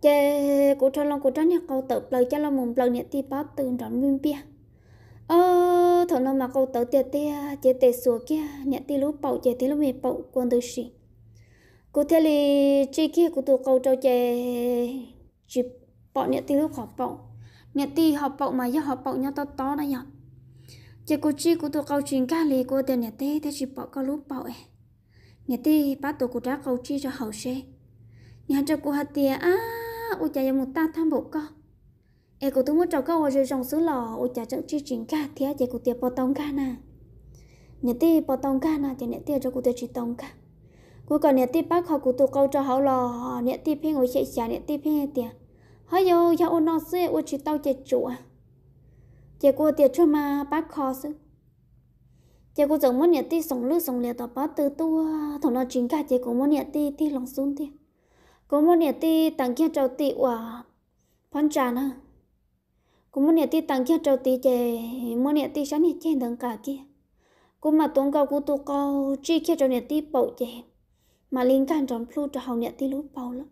chế cụ trò lòng cụ trò nhà cầu tự lời cho lòng mồm lời nhà ti báo từ đón nguyên bia ờ thằng lòng mà cầu tự tiệt tia chế tệ sủa kia nhà ti lúc bậu chế ti lúc mì bậu quân tư sĩ cụ thể là chỉ kia cụ tụ câu trâu chế chụp bọ nhà ti lúc khó bậu nhà ti họ bậu mà do họ bậu nhau to to đấy nhở chế cụ chỉ cụ tụ câu chuyện cá lì cụ tiền nhà ti thế chụp bọ có lúc bậu ấy nhà ti bắt tụ cụ trả câu chi cho hậu xe nhà cho cụ hạt tiền á u cha một ta tham bộ co e cô tu muốn trâu câu rồi dòng xứ lò u cha chẳng chi chỉnh ca thì á cô tiệp bỏ tông ca na. nè ti bỏ tông ca na thì nè ti cho cô tiệp chỉ tông ca cô còn nè ti bác họ cô tu câu cho hậu lò nè ti phe ngồi chạy chả nè ti phe tiệp hay yo ya u nó xế u chỉ tao chạy chủ à chạy cô tiệp cho mà bác họ xứ chạy cô chẳng muốn nè ti sống lư sống liệt tao bắt từ tua thằng nó chính ca chạy cô muốn nè ti ti lòng xuống tiệp có muốn nè ti tăng kia cháu ti quả phong tràn nè có muốn nè ti tăng kia cháu ti chè muốn nè ti sáng nè chè đằng cả kia cũng mà tốn cao của tôi cao chỉ kia trâu nè ti bầu chè mà liên can tròn plu cho hồng nè ti lú bầu lắm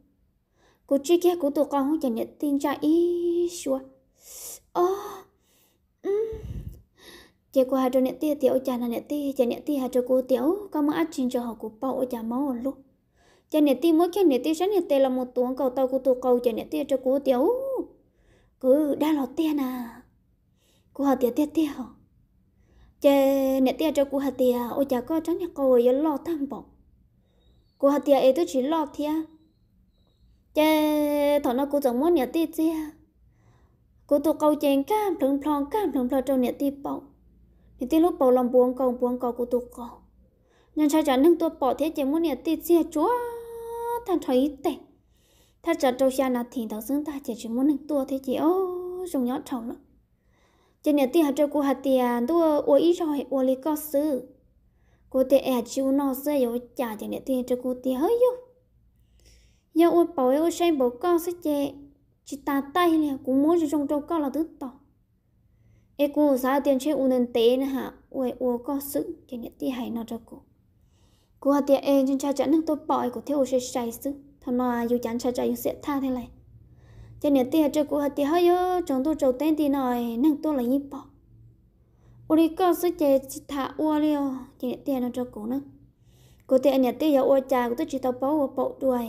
cô chỉ kia của tôi cao không chè nè ti cha ý xua ô chè cô hai trâu nè ti tiểu cha nè ti chè nè ti hai trâu cô tiểu có mà ăn chín cho họ của bầu ở cha máu luôn cho nên ti mỗi cho nên ti sáng nên tê là một tuồng cầu tàu của tôi cầu cho nên ti cho cô tiểu cứ đa lọt tiền à cú họ tiền tiền tiền cho nên ti cho cú họ tiền ôi chả có trắng nhà cầu rồi lo tam bọc cô họ tiền ấy tôi chỉ lo thia cho thằng nó cô chẳng muốn nhà ti chia cô tôi cầu chèn cam thằng plong cam thằng plong cho nhà ti bọc thì ti lúc bọc lòng buông cầu buông cầu của tôi cầu nhân sai trả nâng tôi bỏ thế chỉ muốn nhà ti chia chúa thằng trời ít tệ thật ra trâu xa là thì đầu xương ta chỉ chỉ muốn nâng tua thế chị ô dùng nhỏ trâu nữa. cho nên tiền hạt cho của hạt tiền tua ô ít rồi ô lý có sư cô tiền ẻ e chiu nó sẽ yếu trả cho nên tiền cho của tiền hơi yếu giờ ô bảo ô xem bảo con sẽ chê chỉ ta tay nè cũng muốn trong trâu con là thứ to, ê cô sao tiền chơi u nên tế nè hả ô ô có sự cho nên tiền hay nó trâu của cô hạt tiệt em chân cha chắn nước tôi bỏi của thiếu sẽ say chứ thằng nào dù chán cha chạy sẽ tha thế này cho nên tiệt cho cô hạt tiệt hơi yo chồng tôi trầu tên thì nói nước tôi là nhịp bỏ ô đi con sức chè thả ua liêu cho nên tiệt nó cho cô nữa cô tiệt nhà tiệt giờ ua cha của tôi chỉ tao bảo ua bảo đuổi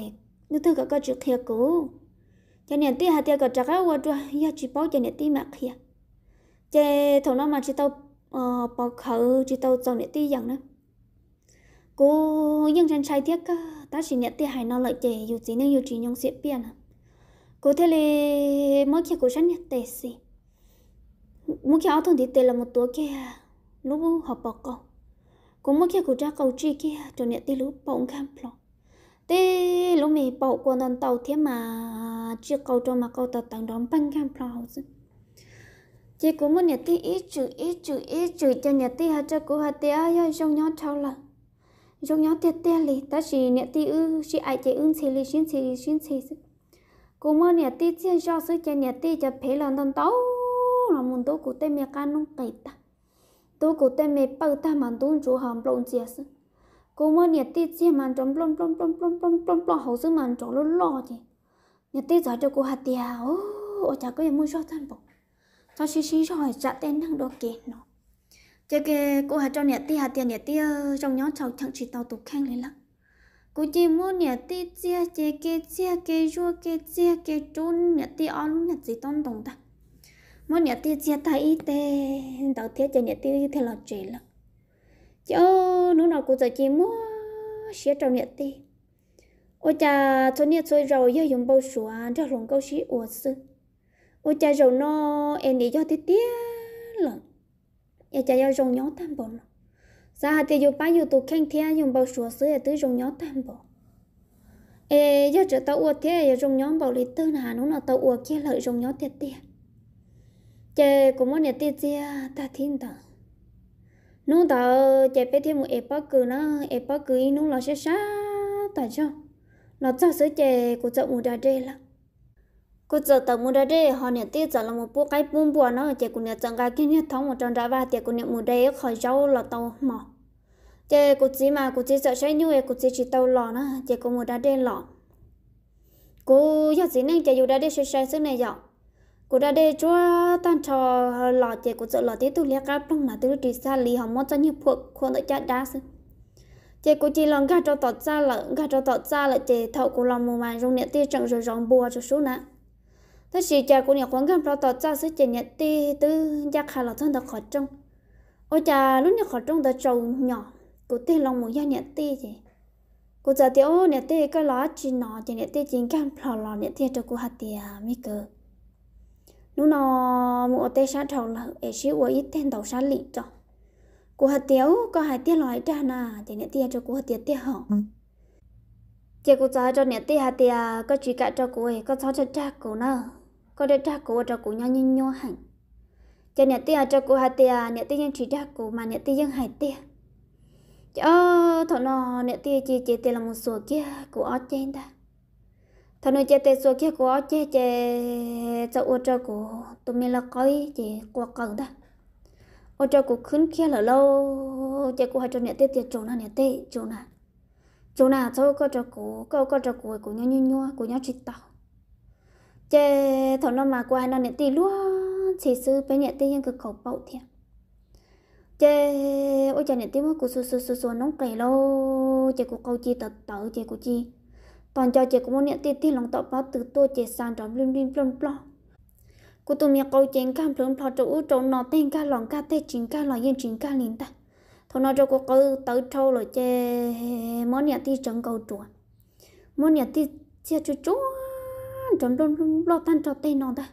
nước tôi cả con chữ kia cũ cho nên tiệt hạt tiệt cả chắc ua đuổi ya chỉ bảo cho nên tiệt mà kia chè thằng nào mà chỉ tao ờ bảo chỉ tao chồng nên tiệt dạng nữa cô nhưng chân trai thiết cả ta chỉ nhận tiền hay non lợi trẻ dù gì nên dù chỉ nhung sẽ biển cô thế là mỗi khi cô sẵn nhận tiền gì mỗi khi áo thun thì tiền là một tuổi kia à, lúc học bỏ con cô mỗi khi cô ra cầu chi kia cho à, nhận tiền lúc bỏ khám lo thế lúc mình bỏ qua đòn tàu thế mà chưa cầu cho mà cầu tàu tặng đón băng khám lo học sinh chị cũng muốn nhận tiền ít chữ ít chữ ít chữ cho nhận tiền hết cho cô hết tiền ai trong nhau cháu là dùng nhau tiệt tiền lì ta chỉ nhận ti ư chỉ ai chỉ ưng xì lì xin xì xin xì cô mơ nhận ti tiền cho sư chơi nhận ti cho phê lần tần tấu là muốn tôi cụ tên mẹ can nông cậy ta tôi cố tên mẹ bao ta mà tôi chủ hòm lộn chia sư cô mơ nhận ti tiền mà trong lông lông lông lông lông lông lông hậu sư mà trong lông lo gì nhận ti giờ cho cô hạt tiền ô ô chả có gì muốn cho thân bộ cho xí xí rồi trả tên năng đồ kiện nó chứ cái cô hạt cho nè ti hạt tiền nè ti trong nhóm cháu chẳng chỉ tàu tục khen lên lắm cô chỉ muốn nè ti chia chế cái chia cái rua cái chia cái trốn nè ti ăn lúc gì tôn đồng ta muốn nè ti chia tay y tê tàu thiết cho nè ti thế là chỉ lắm chứ lúc nào cô giờ chỉ muốn xé trong nè ti ôi cha cho nè rồi rồi giờ dùng bao sủa cho lòng câu sĩ ủa sư ôi cha rồi no em đi cho tiết tiết lận ya cha ya rong nhó tam bộ ra hạt dạ, tiêu ba yêu tụ khen thiên dùng bao sủa sữa tới rong nhó tam bộ ê ya trở tàu uo thế ya rong nhó bảo lý tư nà nó là tàu uo kia lợi rong nhó tiệt tiệt chè cũng muốn tiệt tiệt à, ta thiên tờ nó tờ chè bé thêm một epoch cử nó epoch cử nó là sẽ sát tại sao nó cho sữa chè của chậu mùa đà đê lắm cứ giờ tàu mua đây họ nhận tiết giờ là một bộ cái bún bùa nó chỉ cũng nhận chẳng cái kiến nhất thống một trong đá ba chỉ cũng nhận mua đây khỏi rau là tàu mỏ chỉ cũng gì mà cũng chỉ sợ sẽ như cũng gì chỉ tàu lò nó chỉ cũng mua đây lò cú giờ chỉ nên chỉ dù đây sẽ sẽ sức này dọn cú đã đây chúa tan trò lò chỉ cũng sợ lò tiết tu liệt cáp trong là từ trì xa lì họ mất cho nhiều phuộc khuôn tại chát đá sức chị cô chỉ lòng gà cho tọt ra là gà cho tọt ra là chị thậu của lòng mù màng dùng nhẹ tia trận rồi rong bùa cho số nè thế chỉ cha của nhà quán gam pro tỏ cha sẽ chỉ nhận ti tư gia khả là thân đặc khỏi trong ôi cha lúc nhà khỏi trong đã trầu nhỏ của ti lòng muốn gia nhận ti gì cô giờ thì ô nhận ti cái lá chỉ nọ chỉ nhận ti chính gam pro lò nhận ti cho cô hạt tiền mi cơ lúc nọ mua tê sát trầu là ấy xíu của ít tên đầu sát lị cho cô hạt tiếu có hạt tiết loại ra nà chỉ nhận ti cho cô hạt tiền tiết hỏng chị cô cho cho nhận ti hạt tia có chỉ cả cho cô ấy có cháu cho cha cô nữa có để trả cô cho cổ nhau nhân nhau hẳn cho nhà tia cho cổ hai tia nhà tia nhân chỉ trả cô mà nhà tia nhân hai tia cho thọ nó nhà tia chỉ chỉ tia là một số kia của ở trên ta thọ nó chơi tia số kia của ở trên chơi cho ô cho cổ tụi mình là coi chỉ qua cần ta ô cho cô khấn kia là lâu chơi cổ hai cho nhà tia tia chỗ nào nhà tia chỗ nào chỗ nào cho cô cho cổ cô cô cho cổ cô nhau nhau nhau cô nhau chỉ tao chế thằng nó mà qua nó nhận tiền luôn chỉ sư phải nhận tiền nhưng cực khẩu bậu thiệt chế ôi chà nhận tiền mất cụ sù sù sù sù nóng kề lo chế cụ câu chi tật tớ chế cụ chi toàn cho chế cụ muốn nhận tiền thì lòng tọt bao từ tôi chế sang trống lim lim plom plom cụ tụi mẹ câu chuyện cam plom plom chỗ trống nó tên ca lòng ca tê chính ca lòng yên chính ca liền ta thằng nó cho cụ câu tớ trâu rồi chế muốn nhận tiền chẳng câu chuột muốn nhận tiền chia chú chuột trong lo lo tan cho tay nó ta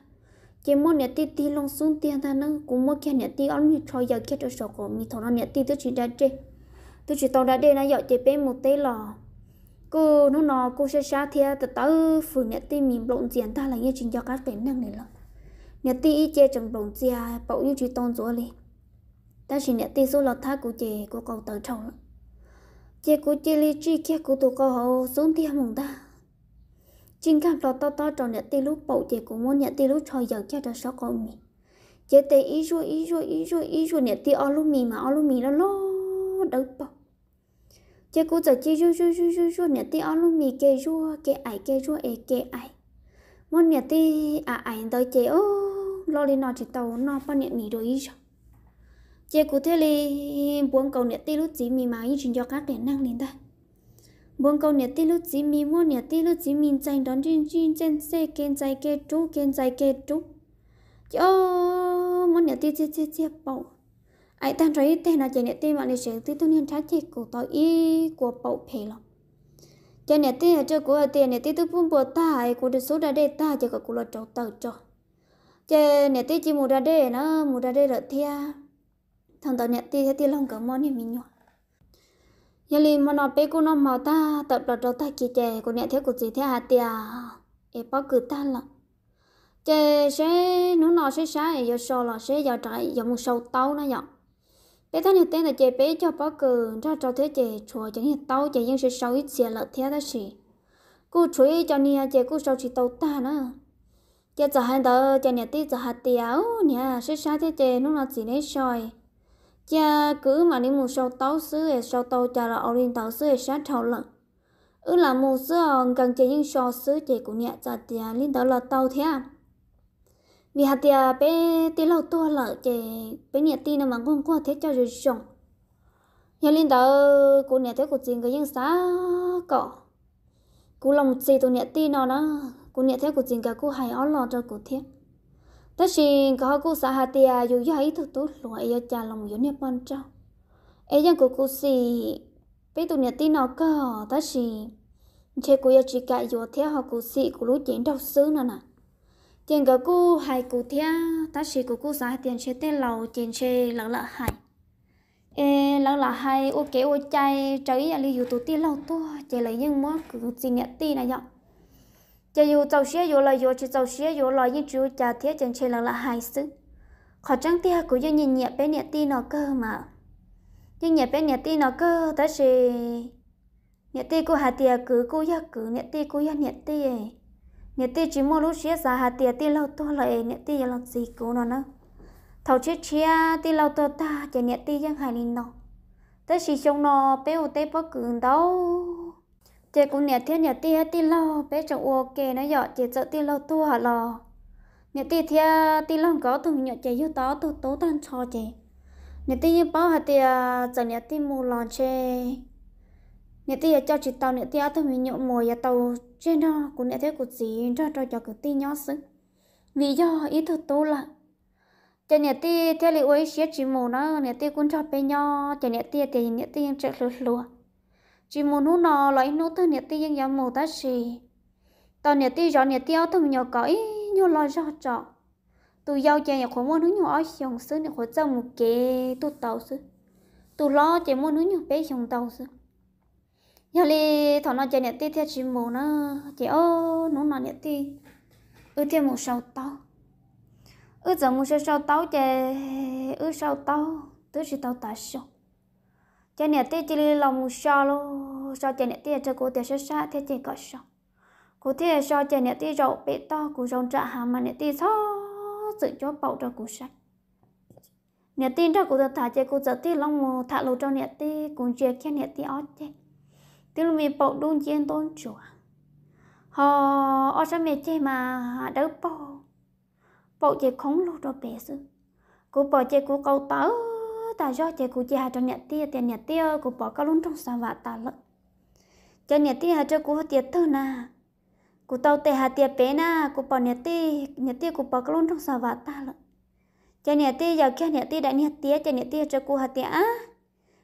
chỉ muốn nhặt ti ti lòng xuống tiền ta nó cũng muốn kia nhặt ti ăn như cho giờ kia cho sổ của mình thằng nó nhặt ti tôi chỉ đã chơi tôi chỉ tao đã đây nó giờ chơi bé một tay lò cô nó nó cô sẽ xa theo từ tới phủ nhặt ti mình lộn tiền ta là à, như chuyện cho các bé năng này lắm nhặt ti ít chơi trong lộn diện bảo như chỉ tôn rồi ta chỉ nhặt ti số lọt thác của chị của cậu tới chồng chị của chị lý chi kia của tụi cậu xuống tiền mùng ta chính cảm lo to to trong nhà tê lúc bầu chế của muốn nhà tê lúc thôi giờ cho đã sao con mì chế tê ý rồi ý rồi ý rồi ý rồi nhà tê ao lúc mì mà ao lúc mì nó lo đâu bầu, chế cô giờ chế rồi rồi rồi rồi rồi nhà tê ao lúc mì kê rùa kê ải kê rùa ai kê ải, muốn nhà tê à ải tới chế ô lo lên nó chỉ tàu nó bao nhà mì rồi ý rồi chế cụ thế li buông cầu nhà tê lúc gì mì mà ý chuyện cho các để năng lên ta buông câu nhà tilu chỉ mi mua nhà tilu chỉ mình chạy đón chuyên chuyên trên xe kén chạy kê trú kén chạy kê trú cho mua nhà tilu chia chia chia bảo ai tan rồi tên là chạy nhà tilu mà lịch sử tilu tôi nhận thấy chạy của tôi ý của bảo phê lắm chạy nhà tilu cho của tiền nhà tilu buông bỏ ta ai của được số ra đây ta chơi cả của lo trâu tàu cho chơi nhà tilu chỉ mua ra đây nó mua ra đây là thia thằng tàu nhà tilu thì long cả món thì mình nhọ nhà li mà nó bé cô nó màu ta tập lọt đó ta kỳ chè cô nhẹ thế của gì thế hả tia e bao cử ta là chè sẽ nó nó sẽ sai giờ sò lò sẽ giờ trại giờ một sầu tàu nó nhở bé thân hiện tên là chè bé cho bao cử cho cho thế chè chùa chẳng hiện tàu chè nhưng sẽ sầu ít xìa lợt thế đó xì cô chuối cho nia chè cô sầu chỉ tàu ta nữa chè giờ hai đó chè nhẹ tí giờ hạt tiếu nhá sẽ xá thế chè nó nó chỉ lấy soi cha cứ mà đi một sau tấu xứ ở sau tàu cha là oriental tàu xứ ở sát thầu lận ư là một xứ cần gần chơi những so xứ chơi cũng nhẹ cha thì liên tàu là tàu thế à. vì hạt thì bé tí lâu to lợ chơi bé nhẹ tí nó mà con qua thế cho rồi xong nhà liên tàu cũng nhẹ thế của chính cái những xã cỏ cũng lòng gì tụi nhẹ tí nó đó cũng nhẹ thế của chính cả cô hay ó lò cho cô thiết tất nhiên có cô xã hạt tia dù như ấy thực tốt loại ấy cha lòng yếu nếp ban cho ấy dân của cô sĩ bé tụi nhà tin nó cơ tất nhiên che cô yêu chỉ cả yếu theo họ cô sĩ của lối chiến đọc xứ nè nè tiền cả cô hay cô theo tất nhiên của cô xã tiền che tên lầu tiền che lặng lặng hay ê lặng lặng hay ô kéo ô chay cháy là lưu tụi tiền lâu to chế lấy những món cứ gì nhà tin này nhở cháu cháu chú là จะอยู่เจ้าเสียอยู่ลอยอยู่จะเจ้าเสียอยู่ลอยยิ่งจูจะเทียจันเชลังละหายซึ้งขอจังเตี้ยกูยัง nhìn nhẹ bé nhẹ ti nó cơ mà nhưng nhẹ bé nhẹ ti nó cơ ta sẽ nhẹ ti cô hà tiề cứ cô ya cứ nhẹ ti cô ya nhẹ ti nhẹ ti chỉ mua lúc xía xa hà tiề ti lâu to lại nhẹ ti giờ làm gì cô nó nữa thầu chết chia ti lâu to ta chỉ nhẹ ti giang hài linh nó ta chỉ trông nó bé ô tê bóc cứng đâu chị cũng nhẹ thiên nhẹ tia ti lo bé chồng ok nó dọ chị sợ ti lo tua hả lò nhẹ ti thia ti lo có từ nhẹ chị yêu tó từ tố tan cho chị nhẹ ti như bao hạt tia giờ nhẹ ti mù lò chê nhẹ ti cho chị tàu nhẹ ti từ mình nhậu mồi dạ tàu trên đó cũng nhẹ thế của gì cho cho cho cái ti nhỏ xứng vì do ý thức tố là cho nhẹ ti theo lý ấy xía chỉ mù nó nhẹ ti cũng cho bé nhỏ cho nhẹ ti thì nhẹ ti em chạy lùa lùa chỉ muốn hú nó lấy nút thứ nhiệt ti nhưng dám mù ta xì tao nhiệt ti rõ nhiệt ti áo thằng nhỏ có ý nhô lo rõ trọ tụi giao cho nhà khổ mua nữ nhỏ xong xứ nhà khổ trong một kê tôi tàu xứ tôi lo cho mua nữ nhỏ bé xong tàu xứ nhà li thằng nó chàng nhiệt ti theo chỉ mù nó chị ô nó nó nhiệt ti ở theo một sào tao ở giờ một sào tao chè ở sào tao tôi chỉ tao ta xong cho nên tê chỉ lòng sao lo sao cho nên tê cho cô tê sẽ sa thế chỉ có sao cô tê sao cho nên tê rậu bé to cô rộng trả hàng mà nên tê sao sự cho bảo cho cô sạch nên tê ra cô thả cho cô giờ tê lòng mồ thả lù cho nên tê cũng chơi khen nên tê ót chơi tê lúc mình bảo đúng chiến tôn chùa họ ở trong mẹ chơi mà đỡ bảo bảo chơi không lù cho bé sư cô bảo chơi cô câu tớ ta do chế cụ chế hà trong nhật tia tiền nhật tia cụ bỏ cá luôn trong sa vạ ta lợ cho nhật tia hà cho cụ tiệt thơ nà, cụ tàu tê hà tiệt bé nà, cụ bỏ nhật tia nhật tia cụ bỏ cá luôn trong sa vạ ta lợ cho nhật tia giàu kia nhật tia đã nhật tia cho nhật tia cho cụ hà tia, á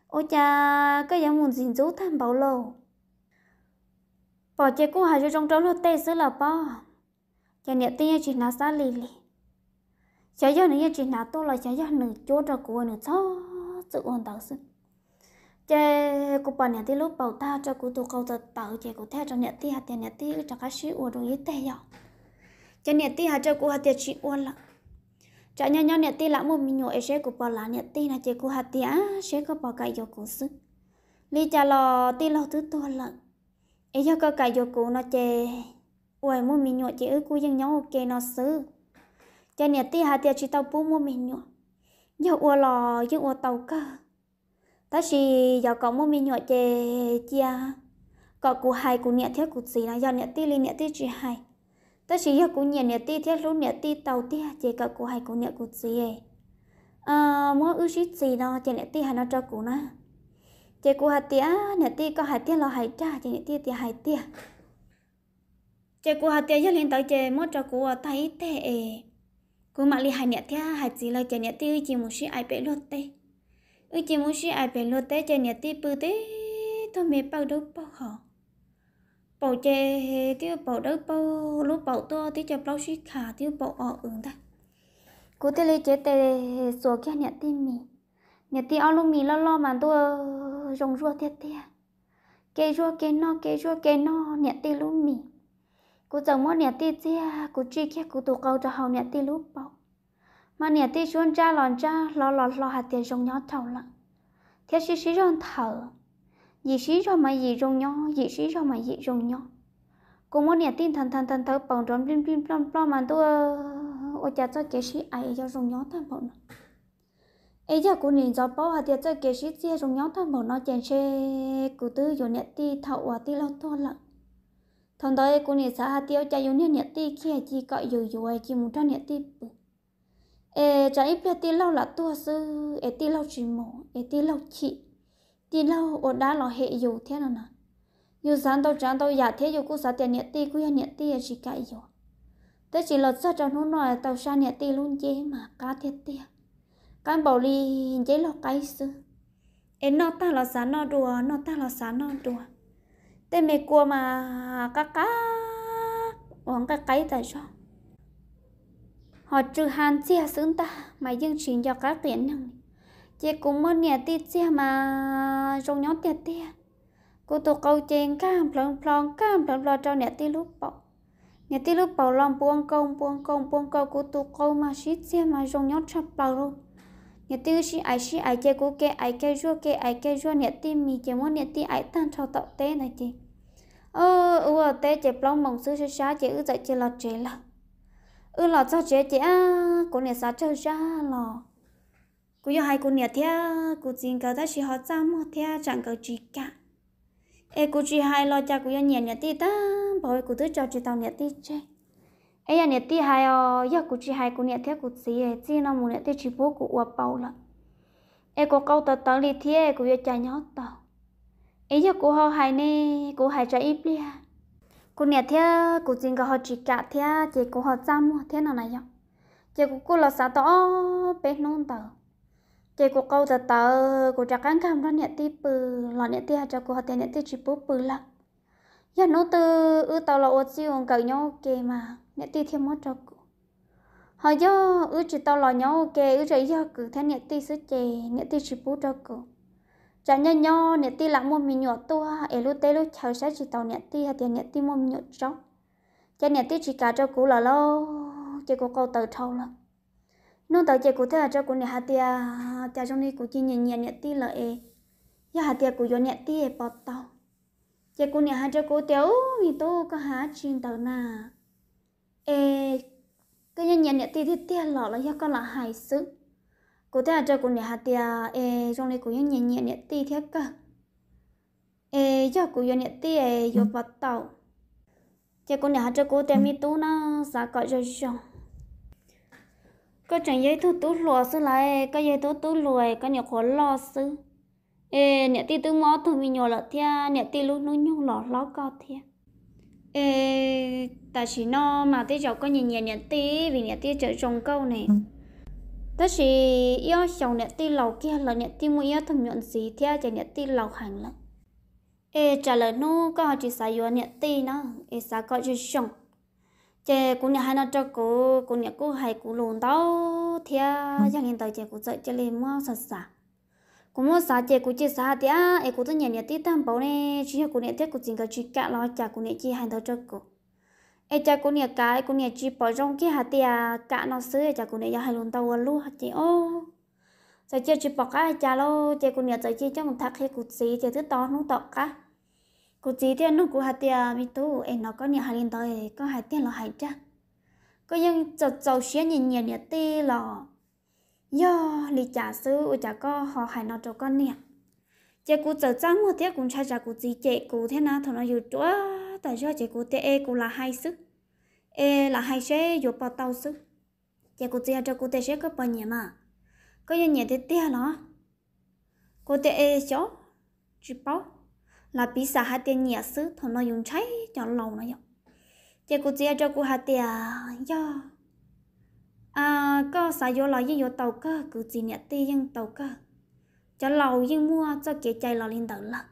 ôi cha cái giống muốn gìn giữ tham bảo lâu bỏ chế cụ hà cho trong trống lô tê sữa là bao cho nhật tia chỉ là xa lì lì cho 小妖女也只拿多了，小妖女捉着锅女操，只问道是，这古巴娘的路宝大，这古土高的岛，这古太着娘的还娘的，这个是我容易带药，这娘的还这古还得去我了。cho nhau nhau nhật ti là một mình nhồi sẽ của bà là nhà ti là chỉ của hạt tía sẽ có bảo cái vô cô sức lý cha lo ti lò thứ to lắm, ấy cho cái cài cô nó chè ôi một mình nhồi chỉ ước của dân nhau ok nó xứ cho nên tí hạt tiệt chỉ tàu bố mua mình nhọ giờ uo lò giờ uo tàu cơ, ta chỉ giờ có mua mình nhọ chè chia có cụ hai cụ nhẹ thiết cụ gì là giờ nhẹ tí lên nhẹ tí chỉ hai ta chỉ e. giờ cụ nhẹ nhẹ tí thiết lúc nhẹ tí tàu tí hạt chè có cụ hai cụ nhẹ cụ gì ấy à mua ưu sĩ gì đó chè nhẹ tí hạt nó cho cụ na chè cụ hạt tía nhẹ tí có hạt tía lo hạt cha chè nhẹ tí tía hạt tía chè cụ hạt tía giờ lên tới chè mua cho cụ ở tay tệ cô mặc li hai nhẹ thế hai chỉ là chè nhẹ tiêu chỉ muốn xí ai bé lót tê ư chỉ muốn xí ai bé lót tê chè nhẹ tiêu bự tê thôi mẹ bao đâu bao họ bao chè tiêu bao đâu bao lúc bao to tiêu chè bao xí khả tiêu bao ọ ứng ta cô tê lấy chè tê số kia nhẹ tiêu mì nhẹ tiêu ao luôn mì lo lo mà tôi rồng rùa tê tê cái rùa cái no cái rùa cái no nhẹ tiêu luôn mì cú chồng mua nhà ti chia cú chi kia cú tụ câu cho hậu nhà ti lúc bao mà nhà ti xuống cha lòn cha lo lo lo hạt tiền trong nhỏ thầu lận thế xí xí trong thở gì xí cho mày gì rong nhỏ gì xí cho mày gì rong nhỏ cú mua nhà ti thần thần thần thở bằng tròn pin pin plom plom mà tôi ôi cha cho kế sĩ ai cho rong nhỏ thằng bọn ấy giờ cô nhìn gió bao hạt tiệt cho kế sĩ chia rong nhóm thằng bọn nó chèn xe cú tư rồi nhẹ ti thậu à ti lâu thôi lận thằng đó cũng nè xã hạt tiêu chạy yêu nè ti khi chỉ gọi yêu yêu chỉ muốn cho nhật ti ê cha ít biết ti lâu là tua sư ê ti lâu chỉ mổ ê ti lâu chị ti lâu ở đã là hệ yêu thế nào nè yêu sáng tao chán tao giả thế yêu cũng xã tiền nhật ti cô nhật ti chỉ cả yêu thế chỉ là sao cho nó nói tao sa nhật ti luôn chế mà cá thiệt tia cái bảo ly chế là cái sư ê nó ta là sáng nó đùa nó ta là sáng nó đùa tê mê cua mà cá cá uống cá cái tại sao họ trừ hàn chia sướng ta mà dương chuyển cho cá tiền nhung chị cũng muốn nhà ti chia mà trong nhóm tiệt tia cô tổ câu chén cam plong plong cam plong plong cho nhà ti lúc bọc nhà ti lúc bảo lòng buông công buông công buông công, cô tu câu mà xít xe mà dùng nhót chập bảo luôn nhà ti xí ai xí ai chơi cô kê ai kê rua kê ai kê rua nhà ti mì chơi muốn nhà ti ai tan cho tạo té này chị ờ ừ ở tê chế plong mong sư sư sa chế ư dạy chế lọt chế lọ, ư lọt sao chế chế à cô nè sa chơi ra lọ, cô yêu hai cô nè thea cô chính cầu ta chỉ họ chăm họ thea chẳng cầu chỉ cả ê cô chỉ hai lo cha cô yêu nhẹ nhẹ tí ta bởi cô thứ cho chú tao nhẹ tí chơi ấy là nhẹ tí hai ờ giờ cô chỉ hai cô nhẹ thea cô chỉ ấy chỉ nó muốn nhẹ tí chỉ bố cô uo bao là ê cô câu tờ tờ li thea cô yêu cha nhót tao ấy cho cô họ hay nè cô hay cho ít đi cô nè thế cô chính có họ chỉ cả thế chỉ cô họ chăm thế nào này không chỉ cô cô là sao to bé nôn tờ chỉ cô câu tờ tờ cô chắc ăn cam đó nè tí bự lọ nè tí cho cô họ thế nè tí chỉ bố bự lắm giờ nó từ ư tàu là ô chiu cỡ nhau kề mà nè tí thêm mất cho cô họ giờ ư chỉ tao là nhau kề ư chỉ giờ cứ thế nè tí sứ chè nè tí chỉ bố cho cô chả nhau nhau nè ti lắm mồm mình nhọ tua ở lúc tê lúc chờ sẽ chỉ tàu nè ti hạt tiền nè ti mồm nhọ chó chả nè ti chỉ cả cho cũ là lâu chỉ có câu tờ thâu là nó tờ chỉ cũ thế là cho cũ nè hạt tia chả trong đi cũ chỉ nhẹ nhẹ nè ti là e ya hạt tia cũ yo nè ti e bọt tàu chỉ cũ nè hạt cho cũ tiểu thì tôi có há chuyện tàu nà e cái nhẹ nhẹ nè ti thì tia lọ là ya con là hài sức cô ta cho cô nhà hạt tia e trong này cô yên nhẹ nhẹ nhẹ ti thế cả e cho cô yên nhẹ ti e yo bắt đầu, cho cô nhà hạt cho cô tem mi tu na sa cọ cho cho cái chuyện giấy thu tú lo sư lại có giấy tú tú lùa cái nhiều khó lo sư e nhẹ ti tu mó thu mi nhỏ lợ thia nhẹ ti lúc nó nhung lọ lọ co thia e ta chỉ no mà ti cháu có nhẹ nhẹ nhẹ ti, vì nhẹ ti chơi trồng câu này đó chỉ yêu chồng nè ti lầu kia là nè ti mua yêu thầm nhuận gì thì chỉ nè ti lầu hàng lắm ê trả lời nó có họ chỉ xài yêu nè ti nó ê xả có chỉ chồng chị cũng nhà hai nó cho cô cũng nhà cô hay cô lùn đó thì cho nên tới chị cũng dậy cho lên mua sạch sạch cũng mua sạch chị cũng chỉ sạch thì à em cũng tôi nhà nhà tí tam bảo này chỉ là cũng nhà tiếc cũng chỉ có chỉ cả lo chả cũng nhà chỉ hai nó cho cô ai cha cô nè cái cô nè chỉ bỏ trong cái hạt tiền cả nó xứ cha cô nè giờ hai lần tàu luôn hạt tiền ô giờ chơi chỉ bỏ cái cha lo cha cô nè giờ chơi trong một thắc hay cụt xí chơi thứ to nó to cả cụt xí thì nó cụt hạt tiền mi tu em nó có nè hai lần tàu có hạt tiền là hay cha có những giờ giờ xía nhìn nhìn nè tê lò yo lì cha xứ ai cha có họ hai nó cho con nè cha cô giờ trắng một thế cũng cha cha cụt gì chạy cụt thế nào thằng nó dù chúa tại do chạy cụt tê cô là hai sức ê là hai xe vô bao tao sức chị cô chị cho cô tê xe có bao nhiêu mà có nhiều nhiều thế tia nó cô tê ê chó chỉ bao là bị sa hai tiền nhiều sức thằng nó dùng cháy cho lâu nó vậy chị cô chị cho cô hai tiền do à có sa vô là vô tàu cơ cứ chỉ nhiều tia nhưng tàu cơ cho lâu nhưng mua cho kia chạy lâu lên đầu là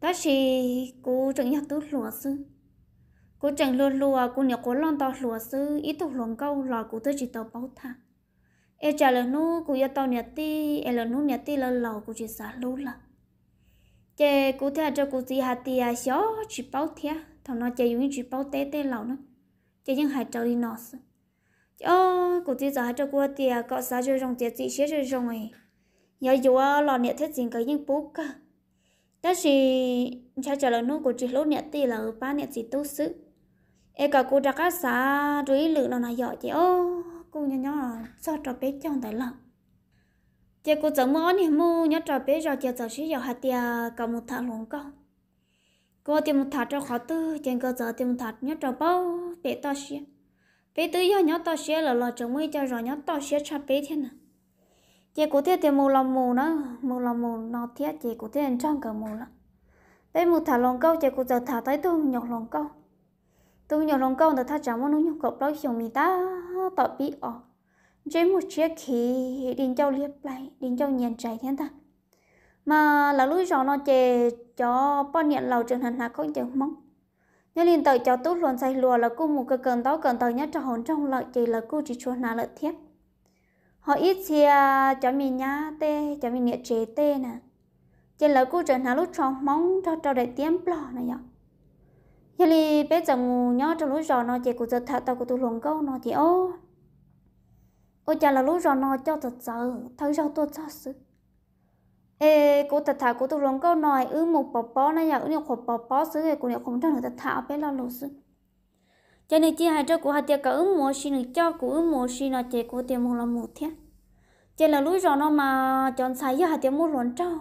đó là cô chẳng nhớ tôi lúa xưa cô chẳng luôn lùa cô nhớ cô lon to lùa sư ít tục luồng câu lò cô tới chỉ tàu bao thà e trả lời nu cô yêu tàu nhật ti e lời nu nhật ti là lò cô chỉ xả lú là chè cô theo cho cô chỉ hạt ti à xó chỉ bao thia thằng nó chè dùng chỉ bao té té lầu nữa chè nhưng hại trâu đi nọ sư ô cô chỉ giả cho cô ti à có xả cho rồng tiệt chỉ xé cho rồng ấy nhớ dù lò nhật thiết gì cái những bố cả đó chỉ trả lời nu cô chỉ lú nhật ti là ba nhật gì tốt sự ê cả cô ra các xã rưỡi lự nó nói giỏi chị ô cô nhỏ nhỏ sao trò bé chồng tại lợn chị cô chẳng món thì mu nhớ trò bé rồi chị giờ sĩ giờ hạt tia cả một thằng lồng con cô tìm một thằng cho khó tư trên cô sở tìm một thằng nhớ trò bao bé to xí bé tư giờ nhớ to xí là lo chồng mấy cho rồi nhớ to xí cho bé thế nè, chị cô thiết thì mù lòng mù nó mù lòng mù nó thiết chị cô thiết trong cả mù lắm bé một thằng lồng câu chị cô giờ thả tới tôi nhọc lồng câu tôi nhớ lòng câu ta chả muốn nhung cọp lối hiểu mình ta tỏ bị ọ chế một chiếc khí đình châu liếp lại đình châu nhìn chạy thiên ta mà là lúc gió nó chè cho bọn nhận lầu trường hành là có chừng mong nhớ liền tới cho tốt luôn say lùa là cô một cái cần tao cần tới nhất cho hồn trong lợi chỉ là cô chỉ chuột nào lợi thiết họ ít chia cho mình nhá tê cho mình nghĩa chế tê nè trên là cô trường nào lúc trong mong cho cho đại tiêm lò này nhở giờ li bé giờ ngủ nhớ trong lúc giờ nó chỉ cũng giờ thật tao cũng tụi lồng câu nó thì ô ô chả là lúc giờ nó cho thật sợ thật giờ tôi cho sự ê cô thật thà cô tụi lồng câu nói ư một bò bò này giờ ư nhiều khổ bò bò sự thì cô nhiều không chắc là thật thà bé lo lụt sự cho nên chỉ hai cho cô hai tiệc cả ư một xin được cho cô ư một xin là chỉ cô tiệm một là một thế chỉ là lúc giờ nó mà chọn sai giờ hai tiệc một lần trâu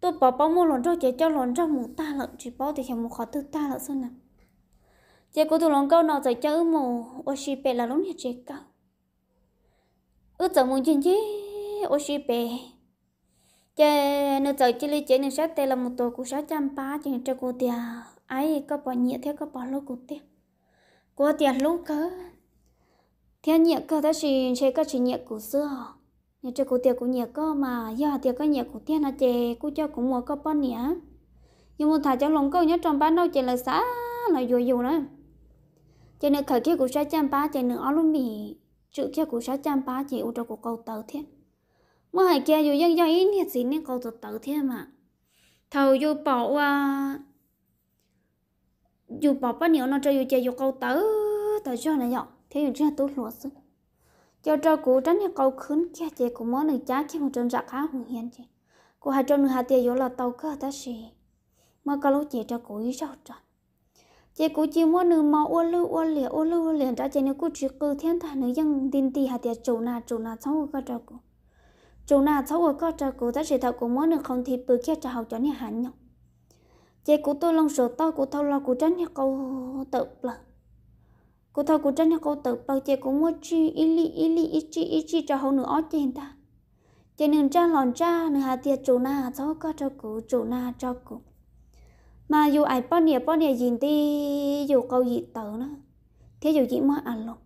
tôi bảo bảo mua lon cho chị cho lon cho một ta lợn chỉ bảo thì hiểu một khó tư ta lợn xong nè chị có tụi lon câu nào dạy cho ư mồ ô xì bè là lúc nhật chị cậu ư giờ muốn chuyện chứ ô xì bè chị nữ giờ chị lấy chị nữ sát tê là một tổ của sáu trăm ba chị cho cô tiền ấy có bỏ nhẹ theo có bỏ lô của tiền của tiền lúc cơ thiên nhẹ cơ đó chỉ chơi có chỉ nhẹ của xưa nhà chơi cụ tiệc của nhà có mà giờ tiệc có nhà cụ thiên nó chè cụ cho cũng mua có bao nhỉ nhưng mà thả cho lòng câu nhớ trong bán đâu chè là xã là dù dù nữa Chè nên khởi kia của sẽ chăm ba chè nữa luôn mì chữ kia của sẽ chăm ba chè ô cho của cầu tàu thế mà hải kia dù dân do ý nhiệt gì nên câu tàu thế mà thầu dù bỏ qua à, dù bỏ bao nhiêu nó cho dù chè dù câu tàu tàu cho này nhọ, thế dù chưa tốt luôn cho cho cú tránh những câu khấn kia chị cũng muốn được trái khi một trận giặc há hùng hiền chị cô hai trong nửa hạt tiền là tàu cơ ta xì mà cả lúc chị cho cú ý sao trận chị cú chỉ muốn được màu ô lưu ô liền ô lưu ô liền trái chị nếu cú chỉ cứ thiên thà nữ dân tin tì hạt tiền chủ nà chủ nà sống cơ cho cú chủ nà sống cơ cho cú ta xì thầu cú muốn được không thì từ kia cho học cho nên hạnh nhau chị cú tôi lòng sổ tao cú thâu lo cú tránh những câu tự lợn cô thọ cô chân cô tự bao giờ cũng mua chi ili ili ichi ichi cho hậu nửa ót trên ta chỉ nửa cha lòn cha nửa hạt tiệt chủ na cho có cho cô chủ na cho cô mà dù ai bao nhiêu bao nhiêu gì đi dù câu gì tớ nữa thế dù chỉ mua ăn luôn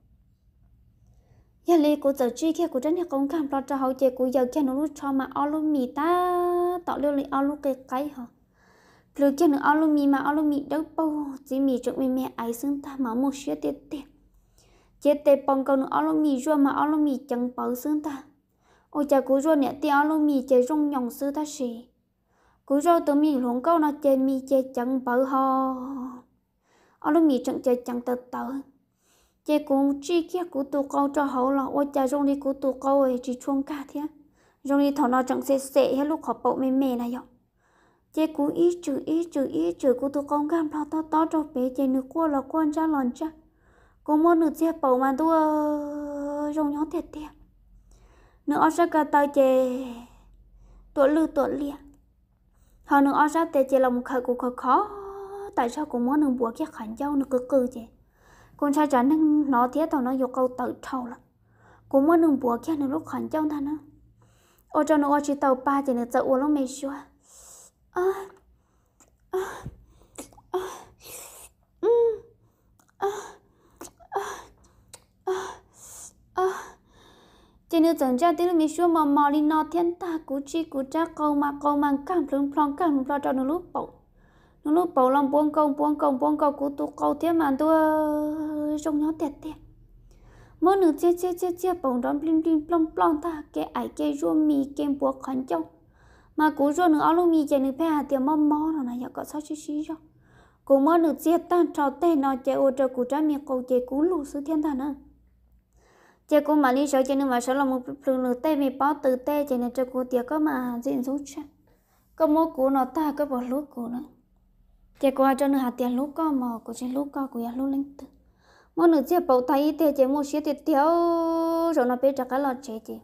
giờ này cô tự chi kia cô chân nhà công cảm lo cho hậu chị cô giờ kia nó lúc cho mà ao luôn mì ta tạo lưu lấy ao luôn cái cái hả lừa kia nữa alo mi mà alo mi đâu bao chỉ mi trong mi mẹ ấy xứng ta máu một xíu tiệt tiệt chết tê bằng câu nữa alo mi rua mà alo mi chẳng bao xứng ta ôi cha cú rua nẹt tiệt alo mi chơi rong nhòng sư ta xì cú rua tụi mi luôn câu nó chơi mi chơi chẳng bao ho alo mi chẳng chơi chẳng tờ tờ chơi cũng chi kia cú tụ câu cho hậu là ôi cha rong đi cú tụ câu ấy chỉ chuông cả thế rong đi thằng nó chẳng xệ xệ hết lúc họ bộ mê mê này rồi chế cú ít chữ ít chữ ít chữ cú tụ con gam lo to to cho bé chế nữ cua là con cha lòn cha cú mua nữ chế bầu mà tu rong nhóm thiệt thiệt nữ ở sa cả tao chế tuổi lư tổ lia họ nữ ở sa tê chế là một khởi cú khó khó tại sao cú mua nữ bùa kia khẩn dâu nữ cứ cừ chế con trai trả nên nó thiết tao nó vô câu tự thâu là cú mua nữ bùa kia nữ lúc khẩn dâu ta nữa ở cho nữ ở chỉ tàu ba chế nữ tự uống lúc mê xua à, à, à, ừ, à, à, à, à. chỉ nữa chẳng cha tiếng mình xua mò mò đi nó thiên ta cú chi cú cha câu mà câu mà cảm plong plong cảm plong cho nó lúc bầu nó lúc bầu lòng buông công buông công buông công cú tu câu thiên mà tu trong nhóm tẹt tẹt mỗi nửa chia chia chia chia bầu đón plim plim plong plong ta cái ai cái ruộng mì cái búa khánh trong mà cú ruột nữa lông mi chạy nữ phe hà tiền mò mò nó này giờ dạ, có sao chứ chứ cho cú mò nữ chết ta trò tê nó chạy ô trò cú trái miệng cầu chạy cú lù sư thiên thần à chạy cú mà lý sợ chạy nữ mà sợ là một phương nữ tê mi bao từ tê chạy nữ trò cú tiệt có mà diện rút chứ có mò cú nó ta có bỏ lúa cú nữa chạy cú cho nữ hà tiền lúa co mò cú chạy lúa co cú giờ lúa linh tự mò nữ chạy bầu tay tê chạy mua xí tiệt tiêu rồi nó biết chắc là lọt chạy chạy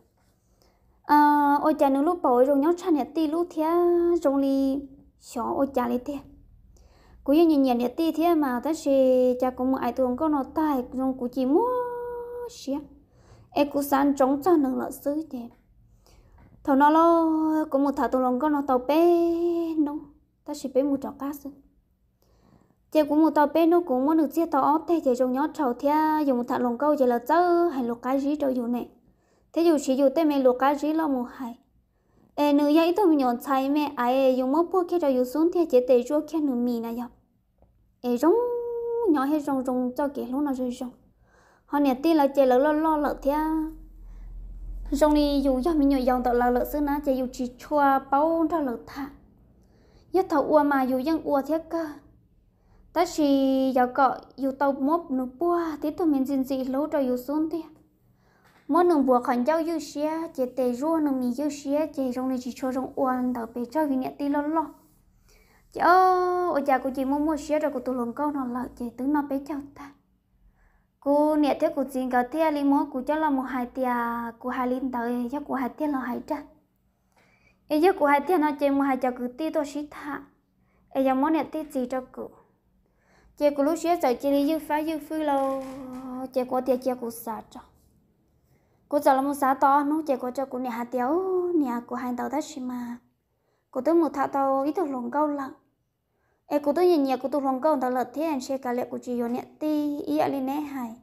ờ ôi cha nó lúc bảo rồi nhóc cha nhật ti lúc thế rồi li xó ôi cha li thế cú yên nhìn nhận nhật ti thế mà ta sẽ cha cũng ai tuồng có nó tai trong cú chỉ mua xía e cú san trong cha nâng lợi sứ thế thầu nó lo cũng một thà tuồng lòng nó tàu bé nó ta sẽ bé một trò cá sứ chị cũng một tàu bé nó cũng muốn được chia tàu ót thế chị trong nhót trầu thế dùng một thà lòng câu chị là chơi hay lục cái gì cho dùng này thế dù chỉ dù tên mẹ lục cá gì là một hai ê nữ dạy tôi mình nhọn chạy mẹ ai à, dùng mốc bút kia cho dù xuống thì chế tế cho kia nữ mì này nhập ê rong nhỏ hết rong rong cho kia lúc nào rồi rong họ nè tin là chế lỡ lo lo lỡ thế rong đi dù cho mình nhọn dòng tạo là lỡ xưa ná chế dù chỉ chua bao ra lỡ thả nhất thầu ua mà dù dân ua thế cơ ta chỉ giáo cọ dù tàu mốt nó bua thế tụi mình dình dị lâu cho dù xuống thế mỗi nông bùa còn giao yêu xia chỉ tề rùa nông mì yêu xia chỉ trong này chỉ cho trong uẩn đầu bề cho vì nhẹ tì lo lo chị ô ô cha của chị mua mua xia rồi của tôi lồng câu nó lợi chị tưởng nó bế chào ta cô nhẹ thế của chị cả thế ali mua của cho là một hai tia của hai linh tới cho của hai tia là hai trăm ấy giờ của hai tia nó chỉ một hai cho cứ tì tôi xí thả ấy giờ mỗi nhẹ tì gì cho cụ chị của lúc xia rồi chị đi dư phá dư phư lâu chị của tia chị của sao cho cô giờ là một xã to nó chạy cô cho cô nhà hạt tiếu nhà cô hai tàu taxi mà cô tới một thà tàu ít được lồng câu lặng em cô tới nhìn nhà cô tôi lồng câu tàu lợt thế anh xe cả lẹ cô chỉ vô nhẹ ti ý anh lên nè hài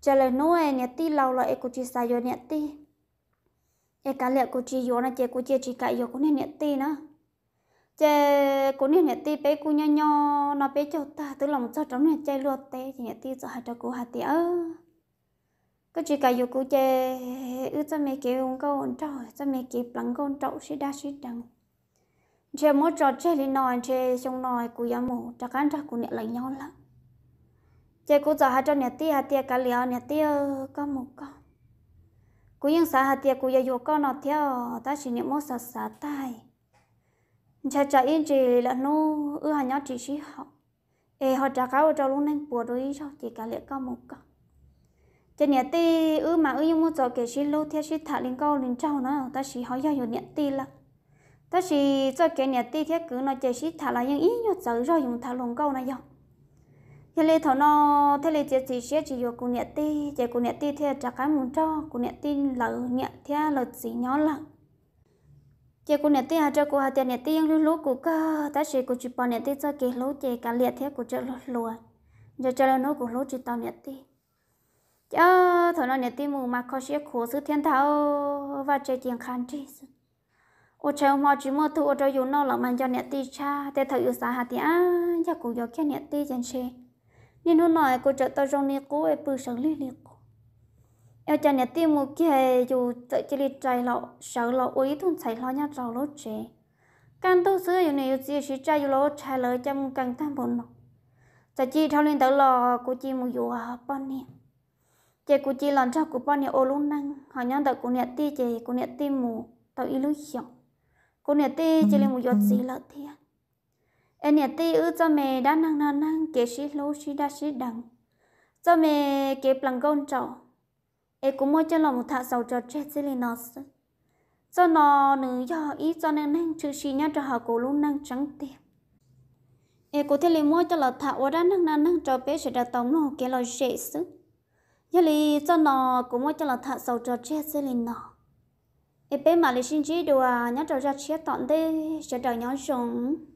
trả lời nó em nhẹ ti lâu là em cô chỉ xài vô nhẹ ti em cả lẹ cô chỉ vô nó chạy cô chỉ chỉ cãi vô cô nên nhẹ ti nữa chè cô nên nhẹ ti bé cô nho nho nó bé cho ta tới lòng cho trống này chơi luôn té thì nhẹ ti cho hai cho cô hạt tiếu ก็จีกาอยู่กูเจอือจะไม่เกี่ยวก็อนเจ้าจะไม่เกี่ยวหลังก็อนเจ้าชิดาชิดังเชมอจอดเชลินอยเชชงนอยกูยามูจากการจากกูเนี่ยไหลย้อนละเจกูจะหาเจ้าเนี่ยเตี้ยเตี้ยกะเหลียวเนี่ยเตี้ยก็หมูก็กูยังสาหาเตี้ยกูยาอยู่ก็นอเที่ยวตาชิเนี่ยมอสัสสาตายเชจ่าอินจีละนู้อือหันยอดจีชิเขาเอเขาจะเขาเจ้าลุงนั่งปวดด้วยชอบจีกะเหลียวก็หมูก็ cho nhà ti ư mà ư nhưng mà cho cái gì lâu theo gì thả lên câu lên trâu nó ta chỉ hỏi giao cho nhà ti là ta chỉ cho cái nhà ti thế cứ nó chỉ chỉ thả lại những ý nhớ sợ rồi dùng thả lồng câu này rồi thế là thằng nó thế là chỉ chỉ sẽ chỉ dùng cùng nhà ti chỉ cùng nhà ti thế trả cái muốn cho cùng nhà ti là nhà thế là gì nhỏ là chỉ cùng nhà ti hà cho cô hà tiền nhà ti những lúc lúc của cơ ta chỉ của chụp bao nhà ti cho cái lúc chỉ cả liệt thế của chơi lúa giờ chơi nó của lúc chỉ tao nhà ti chớ thôi nó nhớ tim mù mà có sẽ khổ sự thiên thảo và chơi tiền khăn chứ ô chơi mà chỉ mua thu ô chơi dùng nó là mình cho nhớ tim cha để thử xã hạt tiền chắc cũng do kia nhớ tim chân xe nên hôm nay cô chợ tao trong này cô ấy bự sáng lên liền cô em cho nhớ tim mù kia dù tự chỉ đi chạy lọ sợ lọ uý thun chạy lọ nhau trào lốt trẻ càng tu sửa dù này dù chỉ sẽ chạy dù lọ chạy lỡ chăm càng tham bồn nó chỉ thao lên tới lò cô chỉ mù dù à bao nhiêu chị cụ chị lần cho cô bao nhiêu ô luôn năng họ nhận được cô nhận ti chị cụ nhận ti mù tàu y lưu hiểu cụ nhận ti chị lên mù giọt gì ừ, ừ. lợ thiệt em nhận ti ư cho mẹ đã năng năng năng kế sĩ lô sĩ đã sĩ đằng cho mẹ kế bằng gôn trọ em cũng mới cho lòng một thợ sầu cho chết sẽ lên nó sớm cho nó nữ do ý cho nên năng chữ sĩ nhá cho họ cô luôn năng trắng tiền em có thấy lấy mua cho lọ thợ ở đó năng năng năng cho bé sẽ đặt tổng nó kế lo dễ sức giờ li cho nó cũng muốn cho là thợ sâu cho chết sẽ linh nó em bé mà lấy xin chỉ đồ à nhớ cho ra chết tận đây sẽ đợi nhau rồng